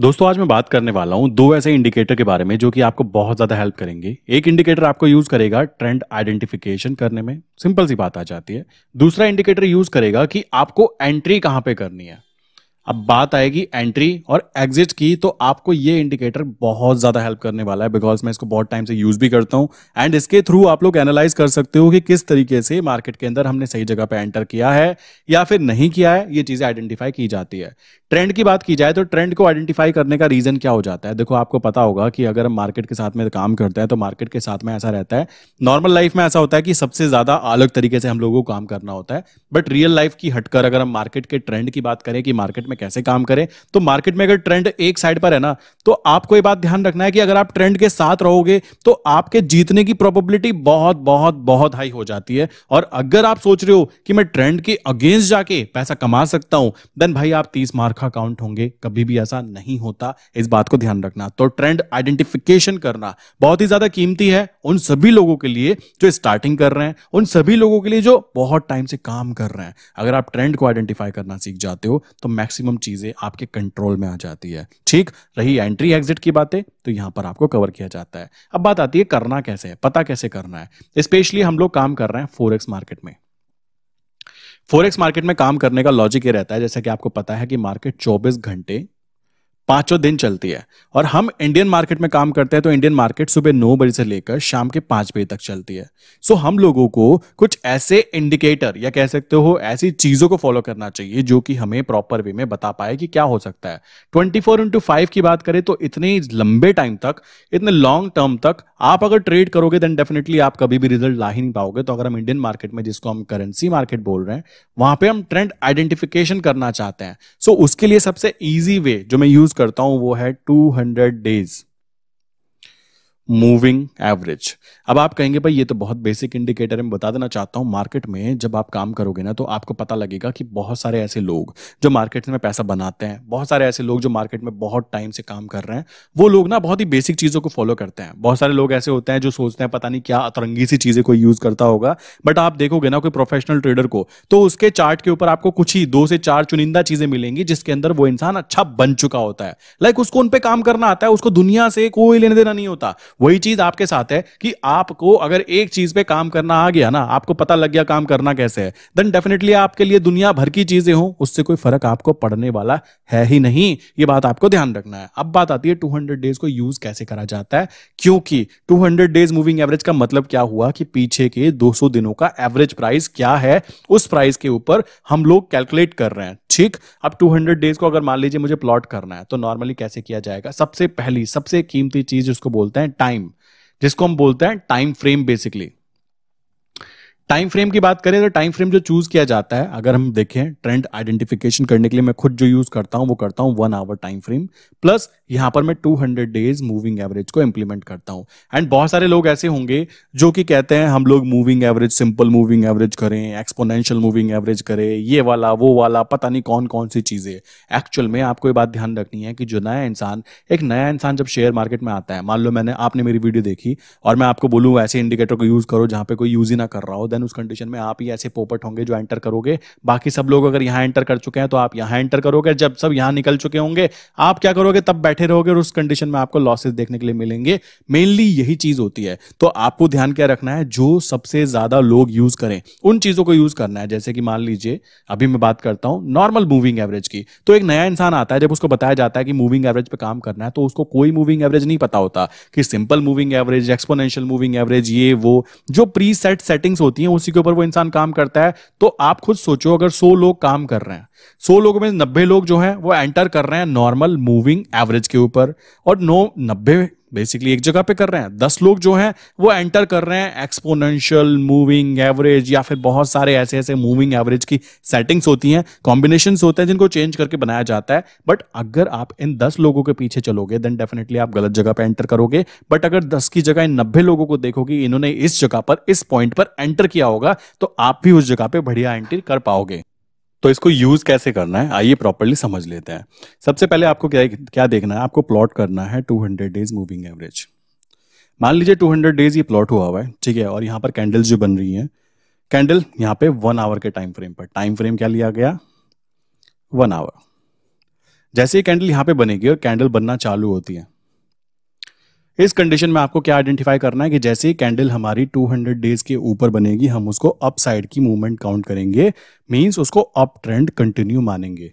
दोस्तों आज मैं बात करने वाला हूं दो ऐसे इंडिकेटर के बारे में जो कि आपको बहुत ज्यादा हेल्प करेंगे एक इंडिकेटर आपको यूज करेगा ट्रेंड आइडेंटिफिकेशन करने में सिंपल सी बात आ जाती है दूसरा इंडिकेटर यूज करेगा कि आपको एंट्री कहां पे करनी है अब बात आएगी एंट्री और एग्जिट की तो आपको ये इंडिकेटर बहुत ज्यादा हेल्प करने वाला है बिकॉज मैं इसको बहुत टाइम से यूज भी करता हूं एंड इसके थ्रू आप लोग एनालाइज कर सकते हो कि किस तरीके से मार्केट के अंदर हमने सही जगह पे एंटर किया है या फिर नहीं किया है ये चीजें आइडेंटिफाई की जाती है ट्रेंड की बात की जाए तो ट्रेंड को आइडेंटिफाई करने का रीजन क्या हो जाता है देखो आपको पता होगा कि अगर हम मार्केट के साथ में काम करते हैं तो मार्केट के साथ में ऐसा रहता है नॉर्मल लाइफ में ऐसा होता है कि सबसे ज्यादा अलग तरीके से हम लोगों को काम करना होता है बट रियल लाइफ की हटकर अगर हम मार्केट के ट्रेंड की बात करें कि मार्केट में कैसे काम करें तो मार्केट में अगर ट्रेंड एक साइड पर है ना तो आपको ये बात ध्यान रखना है कि अगर आप ट्रेंड के साथ रहोगे तो आपके जीतने की प्रोबेबिलिटी बहुत बहुत बहुत हाई हो जाती है और अगर आप सोच रहे हो कि मैं ट्रेंड के अगेंस्ट जाके पैसा कमा सकता हूं देन भाई आप तीस मार्क का अकाउंट होंगे कभी भी ऐसा नहीं होता इस बात को ध्यान रखना तो ट्रेंड आइडेंटिफिकेशन करना बहुत ही ज्यादा कीमती है उन सभी लोगों के लिए जो स्टार्टिंग कर रहे हैं उन सभी लोगों के लिए जो बहुत टाइम से काम कर रहे हैं अगर आप ट्रेंड को आइडेंटिफाई करना सीख जाते हो तो मैक्सिम मैक्सिमम चीज़ें आपके कंट्रोल में आ जाती है ठीक रही एंट्री एग्जिट की बातें तो यहां पर आपको कवर किया जाता है अब बात आती है करना कैसे है पता कैसे करना है स्पेशली हम लोग काम कर रहे हैं फोरेक्स मार्केट में फोरेक्स मार्केट में काम करने का लॉजिक ये रहता है जैसा कि आपको पता है कि मार्केट 24 घंटे पांचों दिन चलती है और हम इंडियन मार्केट में काम करते हैं तो इंडियन मार्केट सुबह नौ बजे से लेकर शाम के पांच बजे तक चलती है सो हम लोगों को कुछ ऐसे इंडिकेटर या कह सकते हो ऐसी चीजों को फॉलो करना चाहिए जो कि हमें प्रॉपर वे में बता पाए कि क्या हो सकता है ट्वेंटी फोर इंटू फाइव की बात करें तो इतने लंबे टाइम तक इतने लॉन्ग टर्म तक आप अगर ट्रेड करोगे देन डेफिनेटली आप कभी भी रिजल्ट ला ही नहीं पाओगे तो अगर हम इंडियन मार्केट में जिसको हम करेंसी मार्केट बोल रहे हैं वहां पर हम ट्रेंड आइडेंटिफिकेशन करना चाहते हैं सो उसके लिए सबसे ईजी वे जो मैं यूज करता हूं वो है two hundred days moving average अब आप कहेंगे भाई ये तो बहुत बेसिक इंडिकेटर है मैं बता देना चाहता हूँ मार्केट में जब आप काम करोगे ना तो आपको पता लगेगा कि बहुत सारे ऐसे लोग जो मार्केट में पैसा बनाते हैं बहुत सारे ऐसे लोग जो मार्केट में बहुत टाइम से काम कर रहे हैं वो लोग ना बहुत ही बेसिक चीज़ों को फॉलो करते हैं बहुत सारे लोग ऐसे होते हैं जो सोचते हैं पता नहीं क्या अतरंगी सी चीज़ें कोई यूज़ करता होगा बट आप देखोगे ना कोई प्रोफेशनल ट्रेडर को तो उसके चार्ट के ऊपर आपको कुछ ही दो से चार चुनिंदा चीज़ें मिलेंगी जिसके अंदर वो इंसान अच्छा बन चुका होता है लाइक उसको उन पर काम करना आता है उसको दुनिया से कोई लेने देना नहीं होता वही चीज आपके साथ है कि आपको अगर एक चीज पे काम करना आ गया ना आपको पता लग गया काम करना कैसे है देन डेफिनेटली आपके लिए दुनिया भर की चीजें हो उससे कोई फर्क आपको पड़ने वाला है ही नहीं ये बात आपको ध्यान रखना है अब बात आती है टू डेज को यूज कैसे करा जाता है क्योंकि टू डेज मूविंग एवरेज का मतलब क्या हुआ कि पीछे के दो दिनों का एवरेज प्राइस क्या है उस प्राइस के ऊपर हम लोग कैलकुलेट कर रहे हैं ठीक अब 200 डेज को अगर मान लीजिए मुझे प्लॉट करना है तो नॉर्मली कैसे किया जाएगा सबसे पहली सबसे कीमती चीज जिसको बोलते हैं टाइम जिसको हम बोलते हैं time frame basically time frame की बात करें तो टाइम फ्रेम जो चूज किया जाता है अगर हम देखें ट्रेंड आइडेंटिफिकेशन करने के लिए मैं खुद जो यूज करता हूं वो करता हूं one hour time frame plus यहां पर मैं two hundred days moving average को इंप्लीमेंट करता हूं एंड बहुत सारे लोग ऐसे होंगे जो कि कहते हैं हम लोग moving average simple moving average करें एक्सपोनेंशियल मूविंग एवरेज करें ये वाला वो वाला पता नहीं कौन कौन सी चीजें एक्चुअल में आपको ये बात ध्यान रखनी है कि जो नया इंसान एक नया इंसान जब शेयर मार्केट में आता है मान लो मैंने आपने मेरी वीडियो देखी और मैं आपको बोलूँ ऐसे इंडिकेटर को यूज करो जहां पे कोई यूज ही ना कर रहा हो देन देन उस कंडीशन में आप ही ऐसे पोपट होंगे जो एंटर करोगे बाकी सब लोग अगर यहाँ एंटर कर चुके हैं तो आप यहाँ एंटर करोगे जब सब यहाँ निकल चुके होंगे आप क्या करोगे तब बैठे रहोगे और उस कंडीशन में आपको लॉसेज देखने के लिए मिलेंगे मेनली यही चीज होती है तो आपको ध्यान क्या रखना है जो सबसे ज्यादा लोग यूज करें उन चीजों को यूज करना है जैसे कि मान लीजिए अभी मैं बात करता हूं नॉर्मल मूविंग एवरेज की तो एक नया इंसान आता है जब उसको बताया जाता है कि मूविंग एवरेज पे काम करना है तो उसको कोई मूविंग एवरेज नहीं पता होता कि simple moving average exponential moving average ये वो जो प्री सेट सेटिंग्स होती हैं उसी के ऊपर वो इंसान काम करता है तो आप खुद सोचो अगर सौ लोग काम कर रहे हैं सौ लोगों में नब्बे लोग जो हैं वो एंटर कर रहे हैं नॉर्मल मूविंग एवरेज के ऊपर और नौ नब्बे बेसिकली एक जगह पे कर रहे हैं दस लोग जो हैं वो एंटर कर रहे हैं एक्सपोनेंशियल मूविंग एवरेज या फिर बहुत सारे ऐसे ऐसे मूविंग एवरेज की सेटिंग्स होती हैं कॉम्बिनेशन होते हैं जिनको चेंज करके बनाया जाता है बट अगर आप इन दस लोगों के पीछे चलोगे देन डेफिनेटली आप गलत जगह पर एंटर करोगे बट अगर दस की जगह इन नब्बे लोगों को देखोगे इन्होंने इस जगह पर इस पॉइंट पर एंटर किया होगा तो आप भी उस जगह पर बढ़िया एंट्री कर पाओगे तो इसको यूज कैसे करना है आइए प्रॉपरली समझ लेते हैं सबसे पहले आपको क्या क्या देखना है आपको प्लॉट करना है 200 डेज मूविंग एवरेज मान लीजिए 200 डेज ये प्लॉट हुआ हुआ है ठीक है और यहाँ पर कैंडल्स जो बन रही हैं कैंडल यहाँ पे वन आवर के टाइम फ्रेम पर टाइम फ्रेम क्या लिया गया वन आवर जैसे ही कैंडल यहाँ पे बनेगी और कैंडल बनना चालू होती है इस कंडीशन में आपको क्या आइडेंटिफाई करना है कि जैसे ही कैंडल हमारी 200 डेज के ऊपर बनेगी हम उसको अप साइड की मूवमेंट काउंट करेंगे मींस उसको अप ट्रेंड कंटिन्यू मानेंगे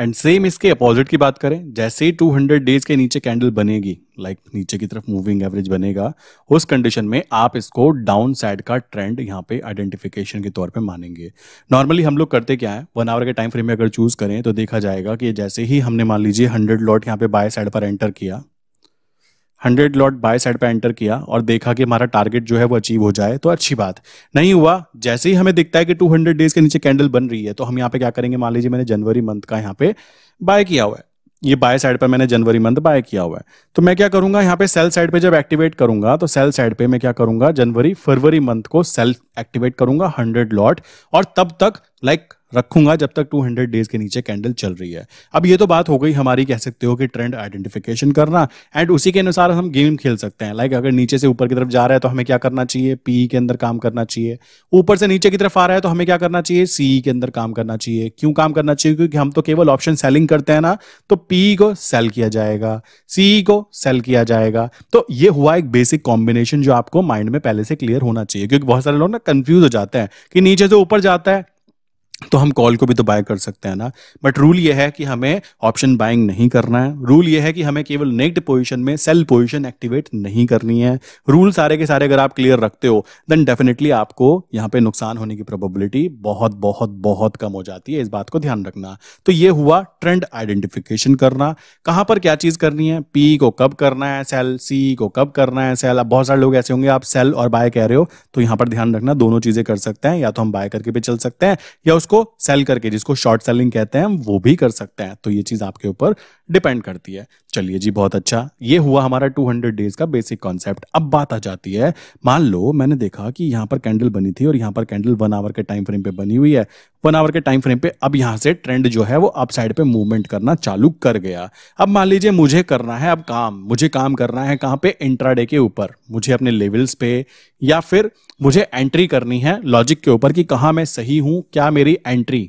एंड सेम इसके अपोजिट की बात करें जैसे ही 200 डेज के नीचे कैंडल बनेगी लाइक like नीचे की तरफ मूविंग एवरेज बनेगा उस कंडीशन में आप इसको डाउन साइड का ट्रेंड यहाँ पे आइडेंटिफिकेशन के तौर पे मानेंगे नॉर्मली हम लोग करते क्या है वन आवर के टाइम फ्रेम में अगर चूज करें तो देखा जाएगा कि जैसे ही हमने मान लीजिए हंड्रेड लॉट यहाँ पे बाय साइड पर एंटर किया हंड्रेड लॉट बाय साइड पर एंटर किया और देखा कि हमारा टारगेट जो है वो अचीव हो जाए तो अच्छी बात नहीं हुआ जैसे ही हमें दिखता है कि टू हंड्रेड डेज के नीचे कैंडल बन रही है तो हम यहाँ पे क्या करेंगे मान लीजिए मैंने जनवरी मंथ का यहाँ पे बाय किया हुआ है ये बाय साइड पर मैंने जनवरी मंथ बाय किया हुआ है तो मैं क्या करूंगा यहाँ पे सेल साइड पे जब एक्टिवेट करूंगा तो सेल साइड पे मैं क्या करूंगा जनवरी फरवरी मंथ को सेल एक्टिवेट करूंगा हंड्रेड लॉट और तब तक लाइक like, रखूंगा जब तक 200 डेज के नीचे कैंडल चल रही है अब ये तो बात हो गई हमारी कह सकते हो कि ट्रेंड आइडेंटिफिकेशन करना एंड उसी के अनुसार हम गेम खेल सकते हैं लाइक like, अगर नीचे से ऊपर की तरफ जा रहा है तो हमें क्या करना चाहिए पी के अंदर काम करना चाहिए ऊपर से नीचे की तरफ आ रहा है तो हमें क्या करना चाहिए सी के अंदर काम करना चाहिए क्यों काम करना चाहिए क्योंकि हम तो केवल ऑप्शन सेलिंग करते हैं ना तो पी को सेल किया जाएगा सीई को सेल किया जाएगा तो ये हुआ एक बेसिक कॉम्बिनेशन जो आपको माइंड में पहले से क्लियर होना चाहिए क्योंकि बहुत सारे लोग ना कंफ्यूज हो जाते हैं कि नीचे से ऊपर जाता है तो हम कॉल को भी तो बाय कर सकते हैं ना बट रूल ये है कि हमें ऑप्शन बाइंग नहीं करना है रूल ये है कि हमें केवल नेक्ट पोजीशन में सेल पोजीशन एक्टिवेट नहीं करनी है रूल सारे के सारे अगर आप क्लियर रखते हो देन डेफिनेटली आपको यहाँ पे नुकसान होने की प्रोबेबिलिटी बहुत बहुत बहुत कम हो जाती है इस बात को ध्यान रखना तो ये हुआ ट्रेंड आइडेंटिफिकेशन करना कहाँ पर क्या चीज़ करनी है पी को कब करना है सेल सी को कब करना है सेल अब बहुत सारे लोग ऐसे होंगे आप सेल और बाय कह रहे हो तो यहाँ पर ध्यान रखना दोनों चीज़ें कर सकते हैं या तो हम बाय करके भी चल सकते हैं या उस उसको सेल करके जिसको शॉर्ट सेलिंग कहते हैं वो भी कर सकते हैं तो ये चीज आपके ऊपर डिपेंड करती है चलिए जी बहुत अच्छा ये हुआ हमारा 200 डेज का बेसिक कॉन्सेप्ट अब बात आ जाती है मान लो मैंने देखा कि यहां पर कैंडल बनी थी और यहां पर कैंडल वन आवर के टाइम फ्रेम पे बनी हुई है वन आवर के टाइम फ्रेम पे अब यहां से ट्रेंड जो है वो अप साइड पे मूवमेंट करना चालू कर गया अब मान लीजिए मुझे करना है अब काम मुझे काम करना है कहां पे इंट्राडे के ऊपर मुझे अपने लेवल्स पे या फिर मुझे एंट्री करनी है लॉजिक के ऊपर कि कहा मैं सही हूं क्या मेरी एंट्री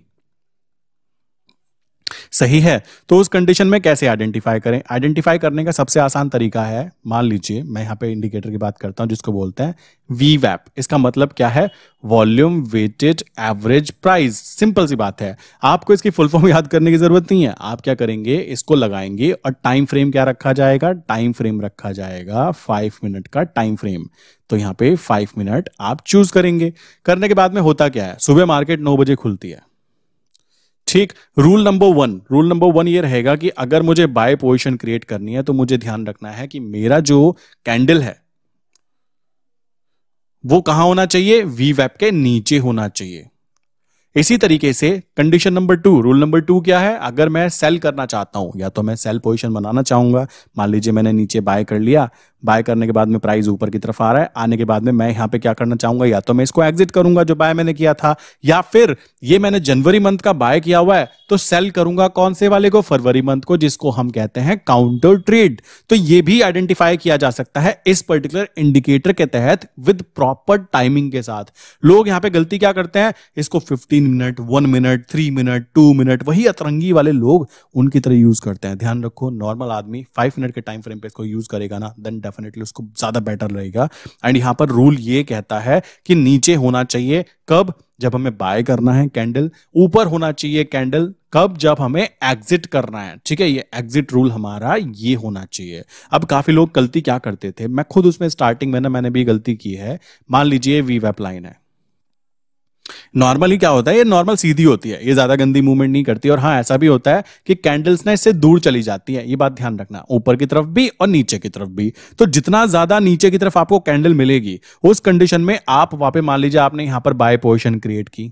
सही है तो उस कंडीशन में कैसे आइडेंटिफाई करें आइडेंटिफाई करने का सबसे आसान तरीका है मान लीजिए मैं यहाँ पे इंडिकेटर की बात करता हूँ जिसको बोलते हैं वी वैप इसका मतलब क्या है volume weighted average price simple सी बात है आपको इसकी फुल फॉर्म याद करने की जरूरत नहीं है आप क्या करेंगे इसको लगाएंगे और टाइम फ्रेम क्या रखा जाएगा टाइम फ्रेम रखा जाएगा फाइव मिनट का टाइम फ्रेम तो यहाँ पे फाइव मिनट आप चूज करेंगे करने के बाद में होता क्या है सुबह मार्केट नौ बजे खुलती है ठीक rule number one rule number one ये रहेगा कि अगर मुझे बाय पोजिशन क्रिएट करनी है तो मुझे ध्यान रखना है कि मेरा जो कैंडल है वो कहां होना चाहिए वी वैप के नीचे होना चाहिए इसी तरीके से condition number two rule number two क्या है अगर मैं सेल करना चाहता हूं या तो मैं सेल पोजीशन बनाना चाहूंगा मान लीजिए मैंने नीचे बाय कर लिया बाय करने के बाद में प्राइस ऊपर की तरफ आ रहा है आने के बाद में मैं यहां पे क्या करना चाहूंगा या तो मैं इसको एग्जिट करूंगा जो बाय मैंने किया था या फिर ये मैंने जनवरी मंथ का बाय किया हुआ है तो सेल करूंगा कौन से वाले को फरवरी मंथ को जिसको हम कहते हैं काउंटर ट्रेड तो ये भी आइडेंटिफाई किया जा सकता है इस पर्टिकुलर इंडिकेटर के तहत विद प्रॉपर टाइमिंग के साथ लोग यहां पे गलती क्या करते हैं इसको fifteen minute one minute three minute two minute वही अतरंगी वाले लोग उनकी तरह यूज करते हैं ध्यान रखो नॉर्मल आदमी फाइव मिनट के टाइम फ्रेम पे इसको यूज करेगा ना देन डेफिनेटली उसको ज्यादा बेटर रहेगा एंड यहाँ पर रूल ये कहता है कि नीचे होना चाहिए कब जब हमें बाय करना है कैंडल ऊपर होना चाहिए कैंडल कब जब हमें एग्जिट करना है ठीक है ये एग्जिट रूल हमारा ये होना चाहिए अब काफी लोग गलती क्या करते थे मैं खुद उसमें स्टार्टिंग में ना मैंने भी गलती की है मान लीजिए वी वेप लाइन है नॉर्मली क्या होता है ये नॉर्मल सीधी होती है ये ज्यादा गंदी मूवमेंट नहीं करती और हाँ ऐसा भी होता है कि कैंडल्स ना इससे दूर चली जाती है ये बात ध्यान रखना ऊपर की तरफ भी और नीचे की तरफ भी तो जितना ज्यादा नीचे की तरफ आपको कैंडल मिलेगी उस कंडीशन में आप वहां पे मान लीजिए आपने यहां पर बाय पोजिशन क्रिएट की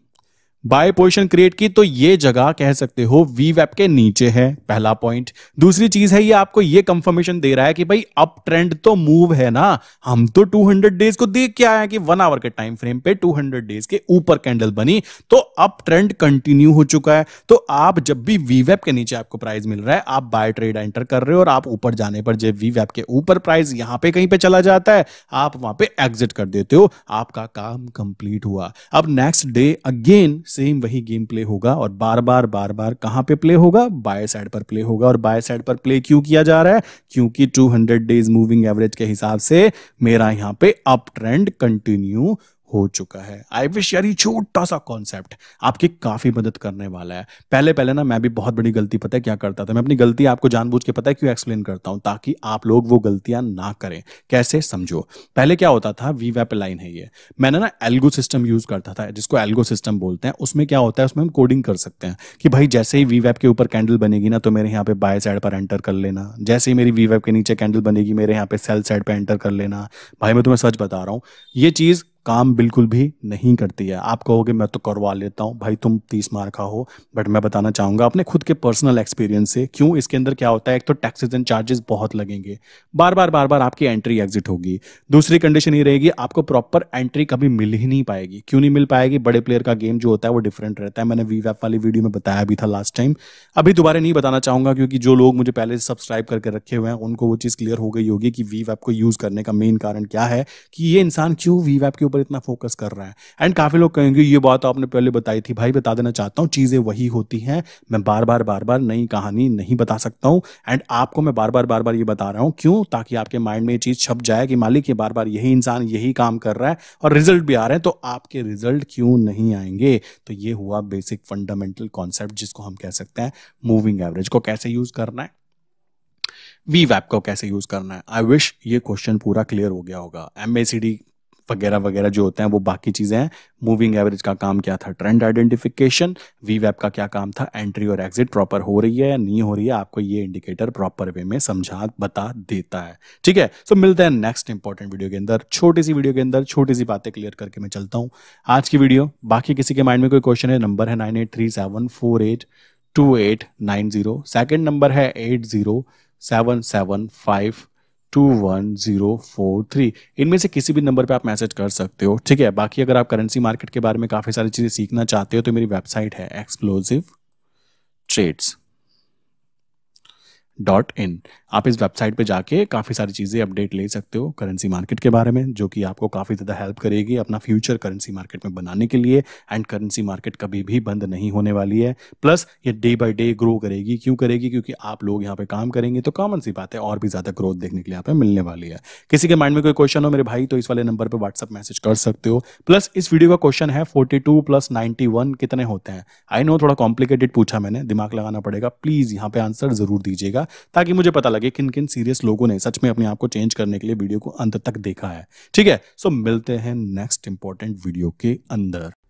बाय पोजिशन क्रिएट की तो ये जगह कह सकते हो वी वेब के नीचे है पहला पॉइंट दूसरी चीज है ये आपको ये कंफर्मेशन दे रहा है कि भाई अप ट्रेंड तो मूव है ना हम तो 200 डेज को देख के आए हैं कि वन आवर के टाइम फ्रेम पे 200 डेज के ऊपर कैंडल बनी तो अप ट्रेंड कंटिन्यू हो चुका है तो आप जब भी वी वेब के नीचे आपको प्राइस मिल रहा है आप बाय ट्रेड एंटर कर रहे हो और आप ऊपर जाने पर जब वी वेब के ऊपर प्राइस यहां पे कहीं पे चला जाता है आप वहां पर एग्जिट कर देते हो आपका काम कंप्लीट हुआ अब नेक्स्ट डे अगेन सेम वही गेम प्ले होगा और बार बार बार बार कहां पे प्ले होगा बाय साइड पर प्ले होगा और बाय साइड पर प्ले क्यों किया जा रहा है क्योंकि 200 डेज मूविंग एवरेज के हिसाब से मेरा यहां पे अप ट्रेंड कंटिन्यू हो चुका है आई विश यार ये छोटा सा कॉन्सेप्ट आपकी काफ़ी मदद करने वाला है पहले पहले ना मैं भी बहुत बड़ी गलती पता है क्या करता था मैं अपनी गलती आपको जानबूझ के पता है क्यों एक्सप्लेन करता हूं ताकि आप लोग वो गलतियां ना करें कैसे समझो पहले क्या होता था वी वैप लाइन है ये मैंने ना एल्गो सिस्टम यूज़ करता था जिसको एल्गो सिस्टम बोलते हैं उसमें क्या होता है उसमें हम कोडिंग कर सकते हैं कि भाई जैसे ही वी वैप के ऊपर कैंडल बनेगी ना तो मेरे यहाँ पे बाय साइड पर एंटर कर लेना जैसे ही मेरी वी वैप के नीचे कैंडल बनेगी मेरे यहाँ पे सेल साइड पर एंटर कर लेना भाई मैं तुम्हें सच बता रहा हूँ ये चीज़ काम बिल्कुल भी नहीं करती है आप कहोगे मैं तो करवा लेता हूँ भाई तुम तीस मार का हो बट मैं बताना चाहूँगा अपने खुद के पर्सनल एक्सपीरियंस से क्यों इसके अंदर क्या होता है एक तो टैक्सेज एंड चार्जेस बहुत लगेंगे बार बार बार बार आपकी एंट्री एग्जिट होगी दूसरी कंडीशन ये रहेगी आपको प्रॉपर एंट्री कभी मिल ही नहीं पाएगी क्यों नहीं मिल पाएगी बड़े प्लेयर का गेम जो होता है वो डिफरेंट रहता है मैंने वी वाली वीडियो में बताया भी था लास्ट टाइम अभी दोबारा नहीं बताना चाहूँगा क्योंकि जो लोग मुझे पहले से सब्सक्राइब करके रखे हुए हैं उनको वो चीज़ क्लियर हो गई होगी कि वी को यूज़ करने का मेन कारण क्या है कि ये इंसान क्यों वी के ऊपर पर इतना फोकस कर रहा है एंड काफ़ी लोग कहेंगे ये बात तो आपने पहले बताई थी भाई बता देना चाहता हूँ चीज़ें वही होती हैं मैं बार बार बार बार नई कहानी नहीं बता सकता हूँ एंड आपको मैं बार बार बार बार ये बता रहा हूँ क्यों ताकि आपके माइंड में ये चीज़ छप जाए कि मालिक ये बार बार यही इंसान यही काम कर रहा है और रिजल्ट भी आ रहे हैं तो आपके रिजल्ट क्यों नहीं आएंगे तो ये हुआ बेसिक फंडामेंटल कॉन्सेप्ट जिसको हम कह सकते हैं मूविंग एवरेज को कैसे यूज़ करना है वी वैप को कैसे यूज़ करना है आई विश ये क्वेश्चन पूरा क्लियर हो गया होगा एम वगैरह वगैरह जो होते हैं वो बाकी चीज़ें हैं मूविंग एवरेज का काम क्या था ट्रेंड आइडेंटिफिकेशन वी वेब का क्या काम था एंट्री और एग्जिट प्रॉपर हो रही है या नहीं हो रही है आपको ये इंडिकेटर प्रॉपर वे में समझा बता देता है ठीक है सो so, मिलते हैं नेक्स्ट इंपॉर्टेंट वीडियो के अंदर छोटी सी वीडियो के अंदर छोटी सी बातें क्लियर करके मैं चलता हूँ आज की वीडियो बाकी किसी के माइंड में कोई क्वेश्चन है नंबर है nine eight three seven four eight two eight nine zero second number है eight zero seven seven five two one zero four three इनमें से किसी भी नंबर पे आप मैसेज कर सकते हो ठीक है बाकी अगर आप करेंसी मार्केट के बारे में काफ़ी सारी चीज़ें सीखना चाहते हो तो मेरी वेबसाइट है एक्सप्लोजिव ट्रेड्स डॉट इन आप इस वेबसाइट पे जाके काफ़ी सारी चीज़ें अपडेट ले सकते हो करेंसी मार्केट के बारे में जो कि आपको काफ़ी ज़्यादा हेल्प करेगी अपना फ्यूचर करेंसी मार्केट में बनाने के लिए एंड करेंसी मार्केट कभी भी बंद नहीं होने वाली है प्लस ये डे बाई डे ग्रो करेगी क्यों करेगी क्योंकि आप लोग यहाँ पे काम करेंगे तो कॉमन सी बात है और भी ज़्यादा ग्रोथ देखने के लिए यहाँ पे मिलने वाली है किसी के माइंड में कोई क्वेश्चन हो मेरे भाई तो इस वाले नंबर पर व्हाट्सअप मैसेज कर सकते हो प्लस इस वीडियो का क्वेश्चन है forty two plus ninety one कितने होते हैं आई नो थोड़ा कॉम्प्लिकेटेड पूछा मैंने दिमाग लगाना पड़ेगा प्लीज़ यहाँ पे आंसर जरूर दीजिएगा करूंगा ताकि मुझे पता लगे किन किन सीरियस लोगों ने सच में अपने आप को चेंज करने के लिए वीडियो को अंत तक देखा है ठीक है सो मिलते हैं नेक्स्ट इंपॉर्टेंट वीडियो के अंदर